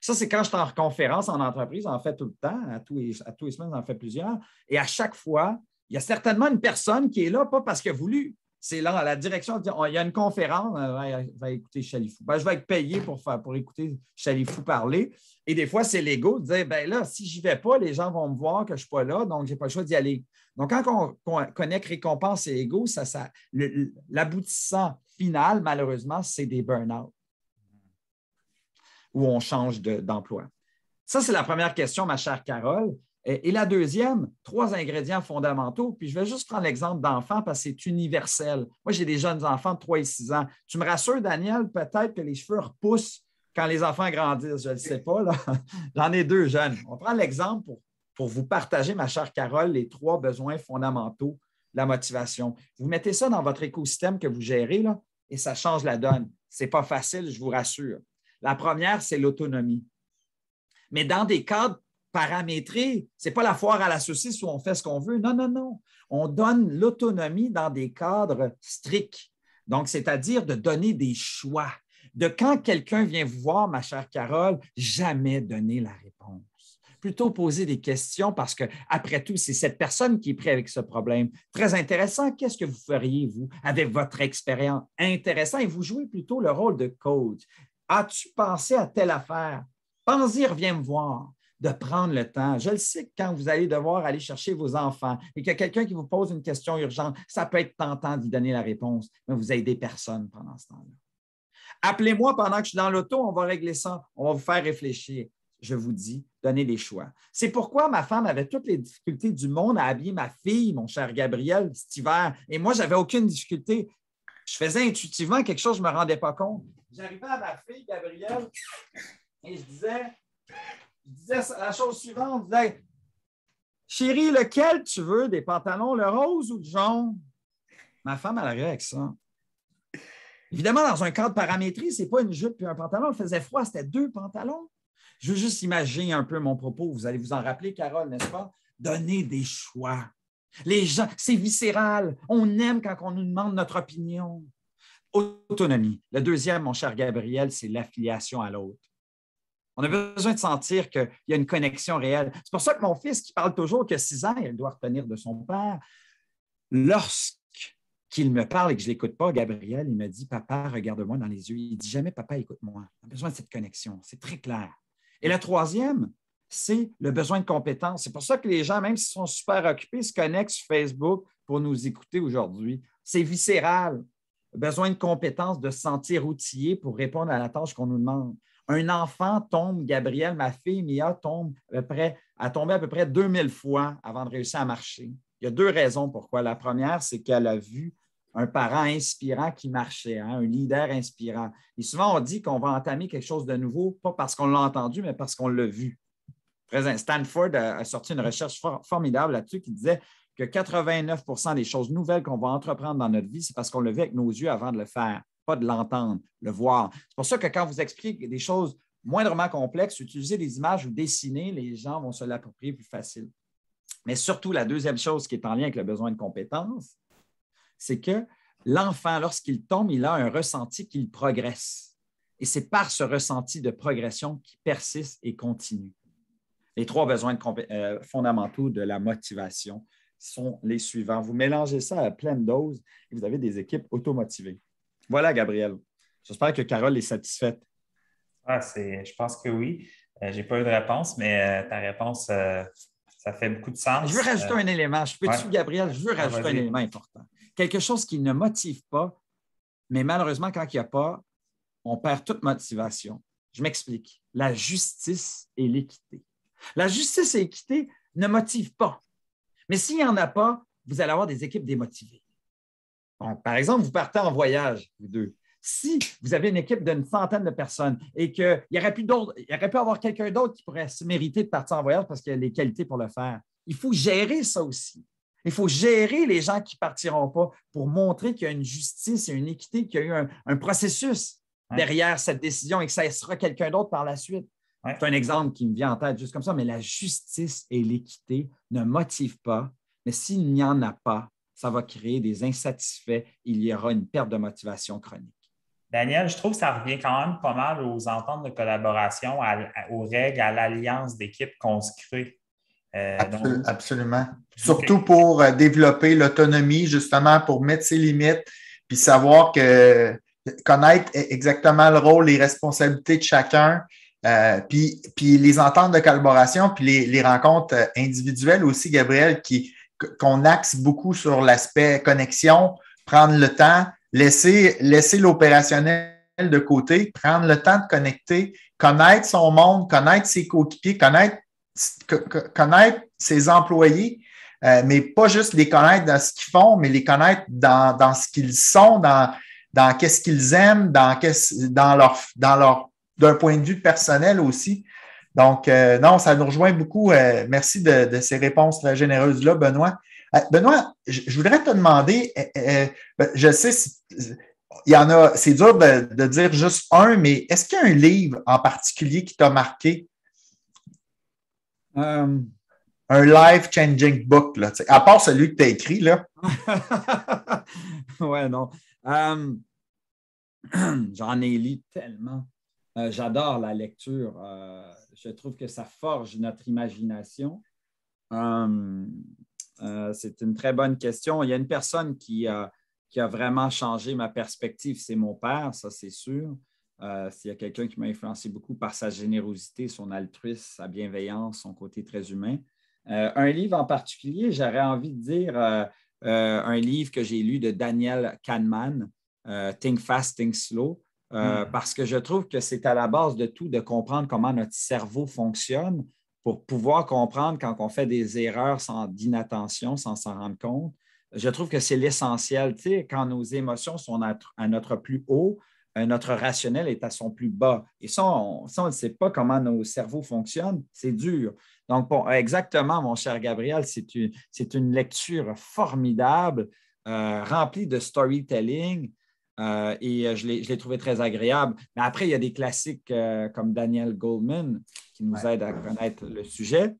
Ça, c'est quand je suis en conférence en entreprise, en fait tout le temps, à tous les, à tous les semaines, j'en fais plusieurs. Et à chaque fois, il y a certainement une personne qui est là, pas parce qu'elle a voulu, c'est là, la direction, oh, il y a une conférence, euh, on va écouter Chalifou. Ben, je vais être payé pour, pour écouter Chalifou parler. Et des fois, c'est l'ego de dire, ben là, si j'y vais pas, les gens vont me voir que je ne suis pas là, donc je n'ai pas le choix d'y aller. Donc, quand on, connaît connecte récompense et ego, ça, l'aboutissant final, malheureusement, c'est des burn-out où on change d'emploi. ça, c'est la première question, ma chère Carole. Et, la deuxième, trois ingrédients fondamentaux. Puis je vais juste prendre l'exemple d'enfants parce que c'est universel. Moi, j'ai des jeunes enfants de 3 et 6 ans. Tu me rassures, Daniel, peut-être que les cheveux repoussent quand les enfants grandissent. Je ne sais pas. J'en ai deux jeunes. On prend l'exemple pour, vous partager, ma chère Carole, les trois besoins fondamentaux la motivation. Vous mettez ça dans votre écosystème que vous gérez là, et ça change la donne. Ce n'est pas facile, je vous rassure. La première, c'est l'autonomie. Mais dans des cadres paramétrer, Ce n'est pas la foire à la saucisse où on fait ce qu'on veut. Non, non, non. On donne l'autonomie dans des cadres stricts. Donc, c'est-à-dire de donner des choix. De quand quelqu'un vient vous voir, ma chère Carole, jamais donner la réponse plutôt poser des questions parce que, après tout, c'est cette personne qui est prête avec ce problème. Très intéressant. Qu'est-ce que vous feriez, vous, avec votre expérience? Intéressant. Et vous jouez plutôt le rôle de coach. As-tu pensé à telle affaire? Pense-y, reviens me voir de prendre le temps. Je le sais que quand vous allez devoir aller chercher vos enfants et qu'il y a quelqu'un qui vous pose une question urgente, ça peut être tentant d'y donner la réponse, mais vous aidez personne pendant ce temps-là. Appelez-moi pendant que je suis dans l'auto, on va régler ça, on va vous faire réfléchir. Je vous dis, donnez des choix. C'est pourquoi ma femme avait toutes les difficultés du monde à habiller ma fille, mon cher Gabriel, cet hiver. Et moi, j'avais aucune difficulté. Je faisais intuitivement quelque chose, je ne me rendais pas compte. J'arrivais à ma fille, Gabriel, et je disais je disais la chose suivante, je disais, chérie, lequel tu veux, des pantalons, le rose ou le jaune? Ma femme, a la avec ça. Évidemment, dans un cadre paramétré, ce n'est pas une jupe et un pantalon. Il faisait froid, c'était deux pantalons. Je veux juste imaginer un peu mon propos. Vous allez vous en rappeler, Carole, n'est-ce pas? Donner des choix. Les gens, c'est viscéral. On aime quand on nous demande notre opinion. Autonomie. Le deuxième, mon cher Gabriel, c'est l'affiliation à l'autre. On a besoin de sentir qu'il y a une connexion réelle. C'est pour ça que mon fils, qui parle toujours que six ans, il doit retenir de son père, lorsqu'il me parle et que je ne l'écoute pas, Gabriel, il me dit Papa, regarde-moi dans les yeux. Il dit jamais Papa, écoute-moi. On a besoin de cette connexion. C'est très clair. Et la troisième, c'est le besoin de compétence. C'est pour ça que les gens, même s'ils sont super occupés, se connectent sur Facebook pour nous écouter aujourd'hui. C'est viscéral. Besoin de compétence, de se sentir outillé pour répondre à la tâche qu'on nous demande. Un enfant tombe, Gabriel, ma fille Mia, tombe à peu près, a tombé à peu près 2000 fois avant de réussir à marcher. Il y a deux raisons pourquoi. La première, c'est qu'elle a vu un parent inspirant qui marchait, hein, un leader inspirant. Et souvent, on dit qu'on va entamer quelque chose de nouveau, pas parce qu'on l'a entendu, mais parce qu'on l'a vu. Stanford a sorti une recherche formidable là-dessus qui disait que 89 des choses nouvelles qu'on va entreprendre dans notre vie, c'est parce qu'on le vu avec nos yeux avant de le faire pas de l'entendre, le voir. C'est pour ça que quand vous expliquez des choses moindrement complexes, utilisez des images ou dessinez, les gens vont se l'approprier plus facile. Mais surtout, la deuxième chose qui est en lien avec le besoin de compétence, c'est que l'enfant, lorsqu'il tombe, il a un ressenti qu'il progresse. Et c'est par ce ressenti de progression qui persiste et continue. Les trois besoins euh, fondamentaux de la motivation sont les suivants. Vous mélangez ça à pleine dose et vous avez des équipes automotivées. Voilà, Gabriel. J'espère que Carole est satisfaite. Ah, je pense que oui. Je euh, j'ai pas eu de réponse, mais euh, ta réponse, euh, ça fait beaucoup de sens. Je veux rajouter un élément. Je peux-tu, Gabriel, je veux ah, rajouter un élément important. Quelque chose qui ne motive pas, mais malheureusement, quand il n'y a pas, on perd toute motivation. Je m'explique. La justice et l'équité. La justice et l'équité ne motivent pas. Mais s'il n'y en a pas, vous allez avoir des équipes démotivées par exemple, vous partez en voyage, vous deux. Si vous avez une équipe d'une centaine de personnes et qu'il y aurait pu d'autres, il y aurait pu avoir quelqu'un d'autre qui pourrait se mériter de partir en voyage parce qu'il a les qualités pour le faire. Il faut gérer ça aussi. Il faut gérer les gens qui ne partiront pas pour montrer qu'il y a une justice et une équité, qu'il y a eu un, processus derrière cette décision et que ça sera quelqu'un d'autre par la suite. C'est un exemple qui me vient en tête juste comme ça, mais la justice et l'équité ne motivent pas, mais s'il n'y en a pas, ça va créer des insatisfaits, il y aura une perte de motivation chronique. Daniel, je trouve que ça revient quand même pas mal aux ententes de collaboration, aux règles, à l'alliance d'équipes qu'on se crée. Euh, absolument. Surtout pour euh, développer l'autonomie, justement, pour mettre ses limites, puis savoir que connaître e-, exactement le rôle, les responsabilités de chacun, euh, puis, puis les ententes de collaboration, puis les rencontres individuelles aussi, Gabriel, qui, qu'on axe beaucoup sur l'aspect connexion, prendre le temps, laisser, laisser l'opérationnel de côté, prendre le temps de connecter, connaître son monde, connaître ses coéquipiers, connaître, ses employés, euh, mais pas juste les connaître dans ce qu'ils font, mais les connaître dans, ce qu'ils sont, dans, qu'est-ce qu'ils aiment, dans leur, dans leur d'un point de vue personnel aussi. Donc, euh, non, ça nous rejoint beaucoup. Euh, merci de, ces réponses très généreuses-là, Benoît. Euh, Benoît, je, voudrais te demander, ben, je sais, il y en a, c'est dur de, dire juste un, mais est-ce qu'il y a un livre en particulier qui t'a marqué? Un life-changing book, là, à part celui que tu as écrit, là. ouais, non. J'en ai lu tellement. J'adore la lecture. Je trouve que ça forge notre imagination. Hum, euh, c'est une très bonne question. Il y a une personne qui a, vraiment changé ma perspective, c'est mon père, ça c'est sûr. Euh, S'il y a quelqu'un qui m'a influencé beaucoup par sa générosité, son altruisme, sa bienveillance, son côté très humain. Euh, un livre en particulier, j'aurais envie de dire euh, un livre que j'ai lu de Daniel Kahneman, Think Fast, Think Slow. Euh, hmm. Parce que je trouve que c'est à la base de tout de comprendre comment notre cerveau fonctionne pour pouvoir comprendre quand on fait des erreurs sans d'inattention, sans s'en rendre compte. Je trouve que c'est l'essentiel. quand nos émotions sont à notre plus haut, euh, notre rationnel est à son plus bas. Et ça, on, ne sait pas comment nos cerveaux fonctionnent. C'est dur. Donc, bon, exactement, mon cher Gabriel, c'est une, lecture formidable, euh, remplie de storytelling. Euh, et euh, je l'ai trouvé très agréable. Mais après, il y a des classiques euh, comme Daniel Goldman qui nous aident à connaître le sujet.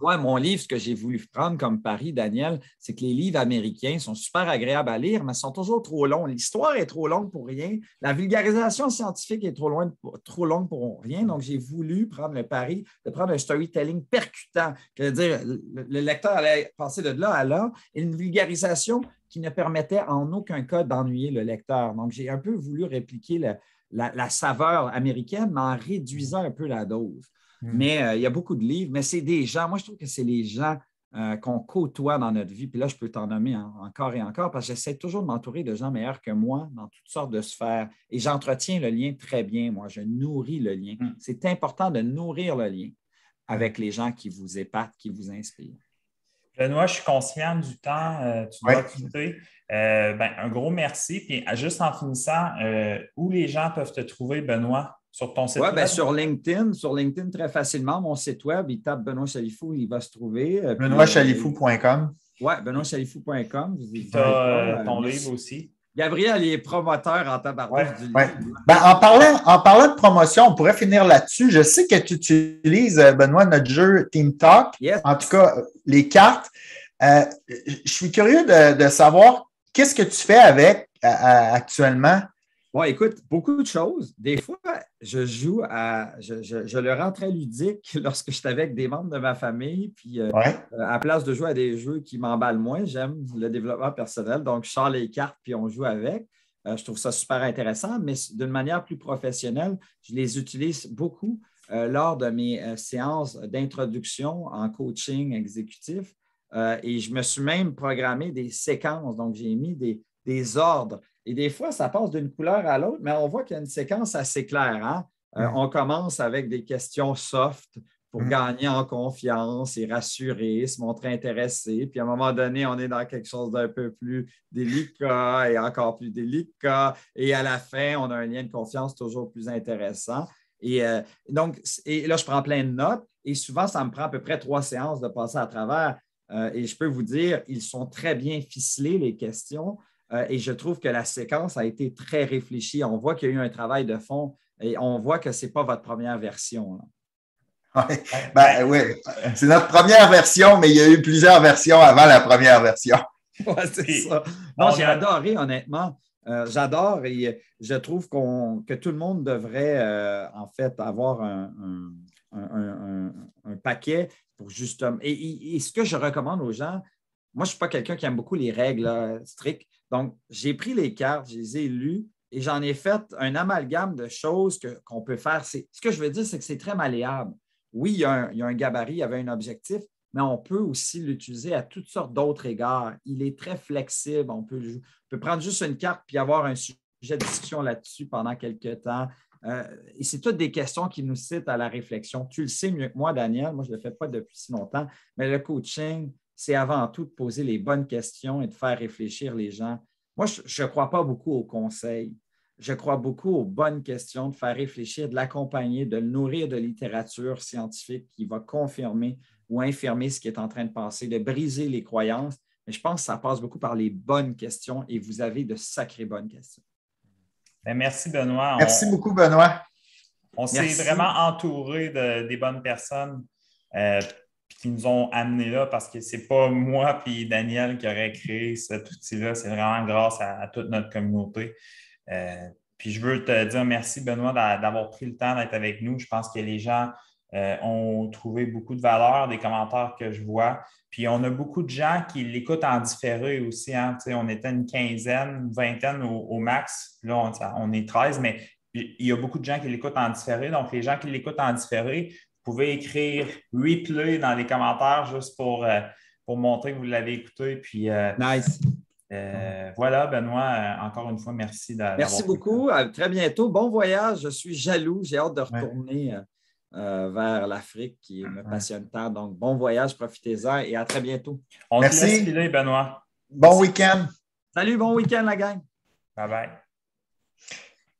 Moi, mon livre, ce que j'ai voulu prendre comme pari, Daniel, c'est que les livres américains sont super agréables à lire, mais sont toujours trop longs. L'histoire est trop longue pour rien. La vulgarisation scientifique est trop, loin, trop longue pour rien. Donc, j'ai voulu prendre le pari de prendre un storytelling percutant, cest à dire le lecteur allait passer de là à là, et une vulgarisation qui ne permettait en aucun cas d'ennuyer le lecteur. Donc, j'ai un peu voulu répliquer la, la, saveur américaine, mais en réduisant un peu la dose. Mm. Mais euh, il y a beaucoup de livres, mais c'est des gens, moi je trouve que c'est les gens euh, qu'on côtoie dans notre vie. Puis là, je peux t'en nommer encore et encore parce que j'essaie toujours de m'entourer de gens meilleurs que moi dans toutes sortes de sphères. Et j'entretiens le lien très bien, moi. Je nourris le lien. Mm. C'est important de nourrir le lien avec les gens qui vous épatent, qui vous inspirent. Benoît, je suis conscient du temps, euh, tu dois ben, un gros merci. Puis juste en finissant, où les gens peuvent te trouver, Benoît? sur ton site ben, web? sur LinkedIn, sur LinkedIn très facilement. Mon site web, il tape Benoît Chalifou, il va se trouver. Euh, BenoîtChalifou.com. Euh, oui, BenoîtChalifou.com. as euh, ton livre aussi. Gabriel, il est promoteur en tabarouche du livre. Hein. Ben, en, parlant, de promotion, on pourrait finir là-dessus. Je sais que tu utilises, Benoît, notre jeu Team Talk, en tout cas les cartes. je suis curieux de, savoir qu'est-ce que tu fais avec actuellement Bon, écoute, beaucoup de choses. Des fois, je joue à. Je, le rends très ludique lorsque je suis avec des membres de ma famille. Puis, euh, euh, à place de jouer à des jeux qui m'emballent moins, j'aime le développement personnel. Donc, je sors les cartes puis on joue avec. Euh, je trouve ça super intéressant, mais d'une manière plus professionnelle, je les utilise beaucoup lors de mes séances d'introduction en coaching exécutif. et je me suis même programmé des séquences. Donc, j'ai mis des ordres et des fois, ça passe d'une couleur à l'autre, mais on voit qu'il y a une séquence assez claire. Hein. Euh, mm. on commence avec des questions soft pour mm. gagner en confiance et rassurer, se montrer intéressé. Puis à un moment donné, on est dans quelque chose d'un peu plus délicat et encore plus délicat. Et à la fin, on a un lien de confiance toujours plus intéressant. Et euh, donc, là, je prends plein de notes et souvent, ça me prend à peu près trois séances de passer à travers. Euh, et je peux vous dire, ils sont très bien ficelés, les questions. Euh, et je trouve que la séquence a été très réfléchie. On voit qu'il y a eu un travail de fond et on voit que ce n'est pas votre première version. Ben, oui, ben, c'est notre première version, mais il y a eu plusieurs versions avant la première version. Ouais, c'est ça. Non, j'ai adoré, honnêtement. Euh, j'adore et je trouve que tout le monde devrait, euh, en fait, avoir un, paquet pour justement. et, ce que je recommande aux gens, moi, je ne suis pas quelqu'un qui aime beaucoup les règles strictes. Donc, j'ai pris les cartes, je les ai lues et j'en ai fait un amalgame de choses qu'on peut faire. Ce que je veux dire, c'est que c'est très malléable. Oui, il y, a un, gabarit, il y avait un objectif, mais on peut aussi l'utiliser à toutes sortes d'autres égards. Il est très flexible. On peut, prendre juste une carte puis avoir un sujet de discussion là-dessus pendant quelques temps. Euh, et c'est toutes des questions qui nous citent à la réflexion. Tu le sais mieux que moi, Daniel. Moi, je ne le fais pas depuis si longtemps, mais le coaching, c'est avant tout de poser les bonnes questions et de faire réfléchir les gens. Moi, je ne crois pas beaucoup aux conseils. Je crois beaucoup aux bonnes questions, de faire réfléchir, de l'accompagner, de le nourrir de littérature scientifique qui va confirmer ou infirmer ce qui est en train de passer, de briser les croyances. Mais je pense que ça passe beaucoup par les bonnes questions et vous avez de sacrées bonnes questions. Ben, merci, Benoît. Merci beaucoup, Benoît. On s'est vraiment entouré de, des bonnes personnes. Euh, nous ont amené là parce que c'est pas moi puis Daniel qui aurait créé cet outil-là. C'est vraiment grâce à, toute notre communauté. Euh, puis je veux te dire merci, Benoît, d'avoir pris le temps d'être avec nous. Je pense que les gens euh, ont trouvé beaucoup de valeur des commentaires que je vois. Puis on a beaucoup de gens qui l'écoutent en différé aussi. Hein. On était une quinzaine, vingtaine au, max. Là, on, on est 13, mais il y a beaucoup de gens qui l'écoutent en différé. Donc, les gens qui l'écoutent en différé, vous pouvez écrire replay dans les commentaires juste pour, euh, pour montrer que vous l'avez écouté. Puis, euh, nice. Euh, voilà, Benoît, encore une fois, merci. Merci beaucoup. À très bientôt. Bon voyage. Je suis jaloux. J'ai hâte de retourner vers l'Afrique qui me passionne tant. Donc, bon voyage. Profitez-en et à très bientôt. On merci. Benoît. Bon week-end. Salut, bon week-end, la gang. Bye bye.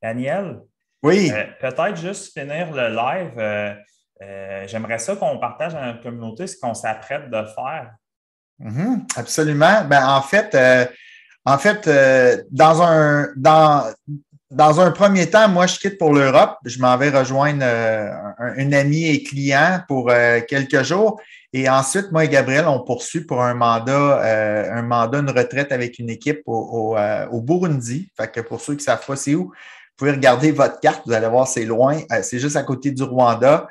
Daniel? Oui. Peut-être juste finir le live. Euh, j'aimerais ça qu'on partage à notre communauté ce qu'on s'apprête de faire. Mhm, absolument. Ben, en fait, euh, en fait euh, dans, un, dans, dans un premier temps, moi, je quitte pour l'Europe. Je m'en vais rejoindre un, ami et client pour quelques jours. Et ensuite, moi et Gabriel, on poursuit pour un mandat, un mandat, une retraite avec une équipe au, Burundi. Fait pour ceux qui ne savent pas c'est où, vous pouvez regarder votre carte, vous allez voir, c'est loin. c'est juste à côté du Rwanda.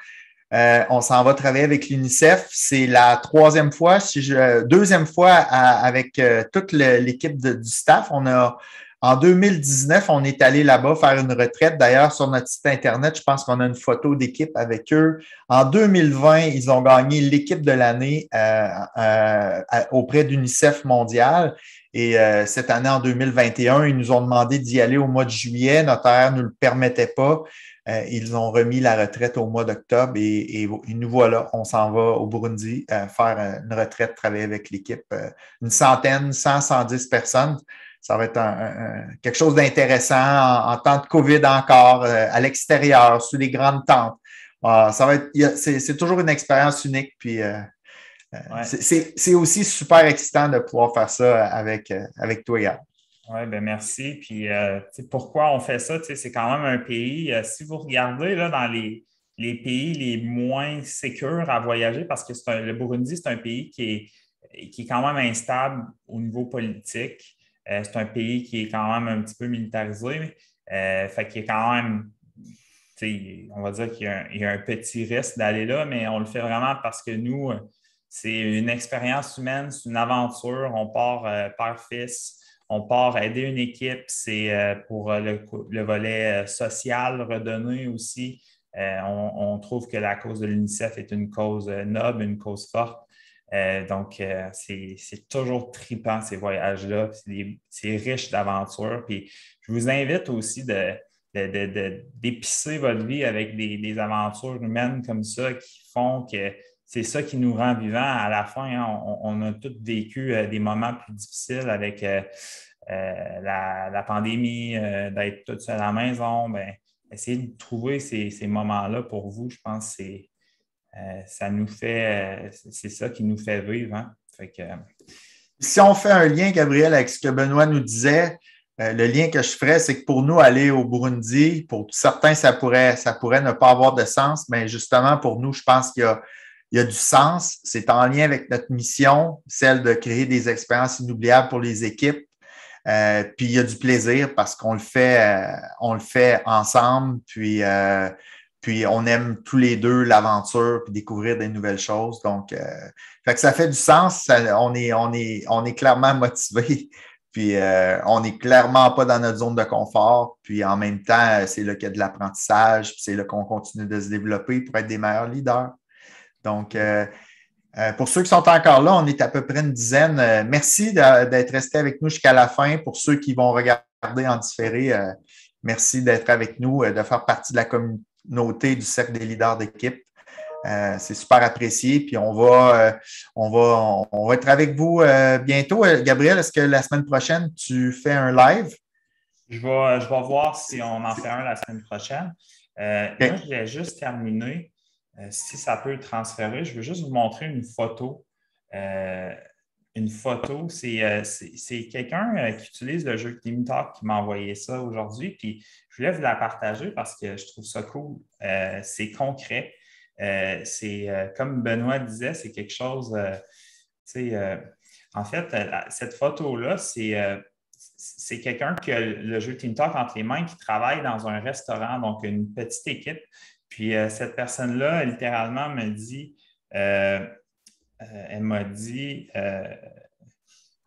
Euh, on s'en va travailler avec l'UNICEF. C'est la troisième fois, euh, deuxième fois avec euh, toute l'équipe du staff. On a en 2019, on est allé là-bas faire une retraite. D'ailleurs, sur notre site Internet, je pense qu'on a une photo d'équipe avec eux. En 2020, ils ont gagné l'équipe de l'année auprès d'UNICEF mondial. Et euh, cette année, en 2021, ils nous ont demandé d'y aller au mois de juillet. Notaire ne le permettait pas. Euh, ils ont remis la retraite au mois d'octobre et, et, nous voilà, on s'en va au Burundi euh, faire une retraite, travailler avec l'équipe. une centaine, 100, 110 personnes. Ça va être quelque chose d'intéressant en, temps de COVID encore, à l'extérieur, sous les grandes tentes. Ah, ça va être, c'est, toujours une expérience unique. Puis c'est aussi super excitant de pouvoir faire ça euh, avec, euh, avec toi, Yann. Oui, bien, merci. Puis euh, pourquoi on fait ça? C'est quand même un pays. si vous regardez là, dans les, pays les moins sécurs à voyager, parce que le Burundi, c'est un pays qui est, qui est quand même instable au niveau politique. c'est un pays qui est quand même un petit peu militarisé. fait qu'il est quand même on va dire qu'il y, a un petit risque d'aller là, mais on le fait vraiment parce que nous, c'est une expérience humaine, c'est une aventure. On part euh, père-fils, on part aider une équipe. C'est euh, pour euh, le, volet social, redonné aussi. On, trouve que la cause de l'UNICEF est une cause noble, une cause forte. donc, c'est toujours tripant ces voyages-là. C'est riche d'aventures. Puis, je vous invite aussi de, d'épicer votre vie avec des, des, aventures humaines comme ça qui font que c'est ça qui nous rend vivants à la fin. Hein, on, a tous vécu euh, des moments plus difficiles avec euh, euh, la, pandémie, d'être tout seul à la maison. Ben, essayez de trouver ces, moments-là pour vous. Je pense que ça nous fait, c'est ça qui nous fait vivre. Hein. si on fait un lien, Gabriel, avec ce que Benoît nous disait, le lien que je ferais, c'est que pour nous, aller au Burundi, pour certains, ça pourrait, ça pourrait ne pas avoir de sens, mais justement, pour nous, je pense qu'il y a il y a du sens, c'est en lien avec notre mission, celle de créer des expériences inoubliables pour les équipes. Euh, puis il y a du plaisir parce qu'on le fait, euh, on le fait ensemble, puis, euh, puis on aime tous les deux l'aventure, puis découvrir des nouvelles choses. Donc, fait que ça fait du sens, on, est, on, est, on est clairement motivé, puis on n'est clairement pas dans notre zone de confort, puis en même temps, c'est là qu'il y a de l'apprentissage, puis c'est là qu'on continue de se développer pour être des meilleurs leaders. Donc, euh, euh, pour ceux qui sont encore là, on est à peu près une dizaine. Euh, merci d'être resté avec nous jusqu'à la fin. Pour ceux qui vont regarder en différé, merci d'être avec nous, de faire partie de la communauté du Cercle des leaders d'équipe. c'est super apprécié. Puis on va, on va, va être avec vous bientôt. Gabriel, est-ce que la semaine prochaine, tu fais un live? Je vais, je vais voir si on en fait un la semaine prochaine. Moi, je vais juste terminer euh, si ça peut transférer, je veux juste vous montrer une photo. Euh, une photo, c'est euh, quelqu'un qui utilise le jeu Team Talk qui m'a envoyé ça aujourd'hui. Puis je voulais vous la partager parce que je trouve ça cool. c'est concret. c'est comme Benoît disait, c'est quelque chose. en fait, cette photo-là, c'est c'est quelqu'un qui a le jeu Team Talk entre les mains, qui travaille dans un restaurant, donc une petite équipe. Puis euh, cette personne-là, littéralement, me dit, euh, euh, elle m'a dit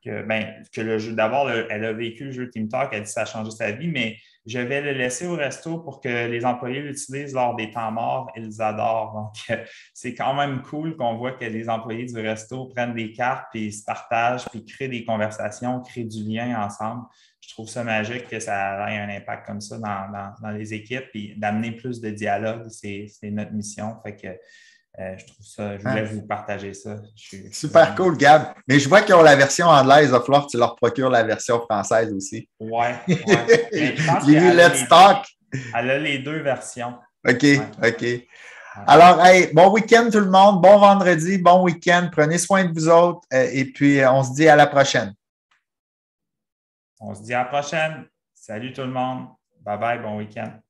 ben, que, le jeu, d'abord, elle a vécu le jeu Team Talk, elle dit que ça a changé sa vie, mais je vais le laisser au resto pour que les employés l'utilisent lors des temps morts. Ils adorent. Donc, c'est quand même cool qu'on voit que les employés du resto prennent des cartes, puis se partagent, puis créent des conversations, créent du lien ensemble je trouve ça magique que ça ait un impact comme ça dans, les équipes, puis d'amener plus de dialogue, c'est notre mission. Fait que euh, je trouve ça, je voulais vous partager ça. Super cool, Gab. Mais je vois qu'ils ont la version anglaise. Il va tu leur procures la version française aussi. Ouais. Let's Talk. Elle a les deux versions. OK, OK. Alors, bon week-end tout le monde, bon vendredi, bon week-end, prenez soin de vous autres euh, et puis euh, on se dit à la prochaine. On se dit à la prochaine. Salut tout le monde. Bye bye, bon week-end.